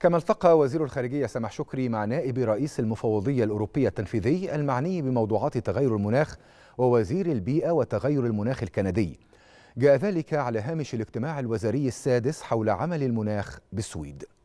كما التقى وزير الخارجية سمح شكري مع نائب رئيس المفوضية الأوروبية التنفيذي المعني بموضوعات تغير المناخ ووزير البيئة وتغير المناخ الكندي جاء ذلك على هامش الاجتماع الوزاري السادس حول عمل المناخ بالسويد